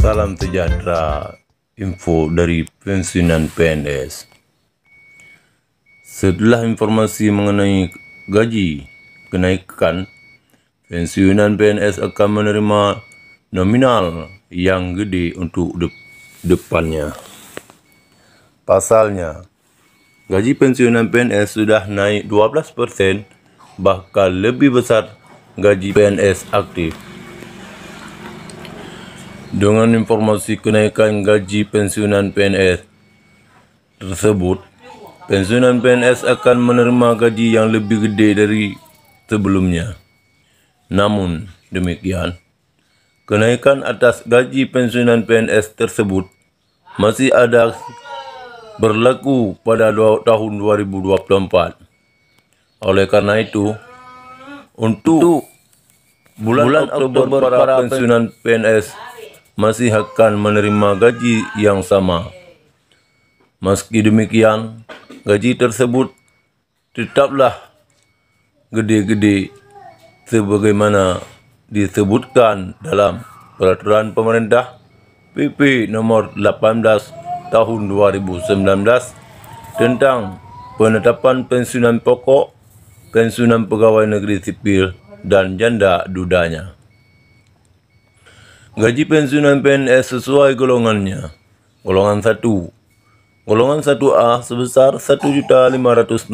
Salam sejahtera, info dari pensiunan PNS. Setelah informasi mengenai gaji kenaikan, pensiunan PNS akan menerima nominal yang gede untuk de depannya. Pasalnya, gaji pensiunan PNS sudah naik 12% bahkan lebih besar gaji PNS aktif. Dengan informasi kenaikan gaji pensiunan PNS tersebut, pensiunan PNS akan menerima gaji yang lebih gede dari sebelumnya. Namun demikian, kenaikan atas gaji pensiunan PNS tersebut masih ada berlaku pada tahun 2024. Oleh karena itu, untuk bulan, bulan Oktober, Oktober para pensiunan PNS masih akan menerima gaji yang sama. Meski demikian, gaji tersebut tetaplah gede-gede sebagaimana disebutkan dalam Peraturan Pemerintah PP Nomor 18 Tahun 2019 tentang penetapan pensiunan pokok, pensiunan pegawai negeri sipil dan janda dudanya. Gaji pensiunan PNS sesuai golongannya. Golongan 1. Golongan 1A sebesar Rp1.560.800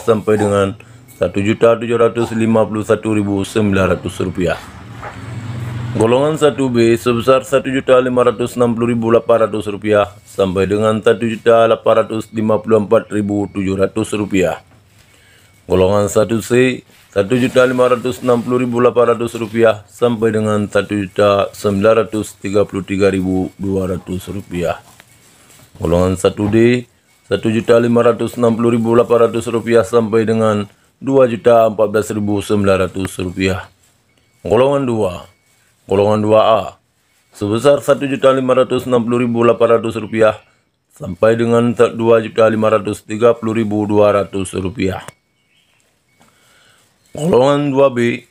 sampai dengan Rp1.751.900. Golongan 1B sebesar Rp1.560.800 sampai dengan Rp1.854.700. Golongan 1C 1.560.800 rupiah sampai dengan 1.933.200 rupiah Golongan 1D 1.560.800 rupiah sampai dengan 2.014.900 rupiah Golongan 2 Golongan 2A sebesar 1.560.800 rupiah sampai dengan 2.530.200 rupiah Golongan 2B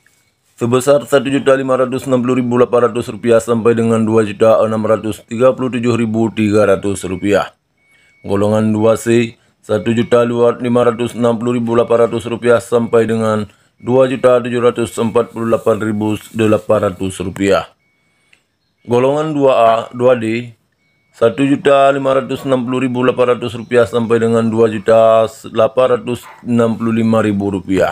sebesar rp rupiah sampai dengan 2.637.300 rupiah. Golongan 2C rp rupiah sampai dengan rp rupiah. Golongan 2A, 2D rp rupiah sampai dengan rp rupiah.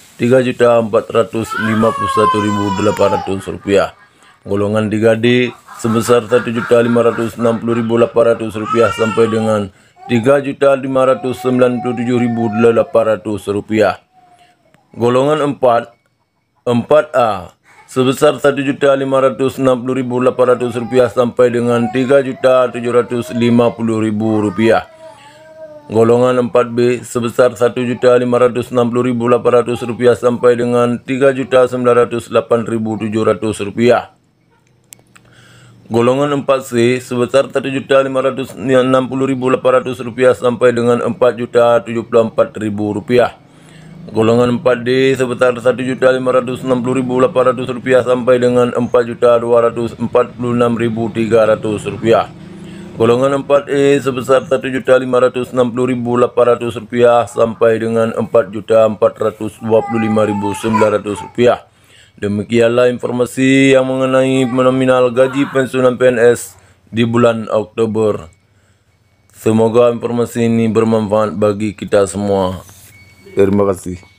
3.451.800 rupiah golongan 3D sebesar 1.560.800 rupiah sampai dengan 3.597.800 rupiah golongan 4 4A sebesar 1.560.800 1560800 sampai dengan 3.750.000 rupiah golongan 4B sebesar Rp1.560.800 sampai dengan Rp3.908.700. Golongan 4C sebesar Rp1.560.800 sampai dengan Rp4.074.000. Golongan 4D sebesar Rp1.560.800 sampai dengan Rp4.246.300. Golongan 4E sebesar Rp1.560.800 sampai dengan Rp4.425.900. Demikianlah informasi yang mengenai nominal gaji pensiunan PNS di bulan Oktober. Semoga informasi ini bermanfaat bagi kita semua. Terima kasih.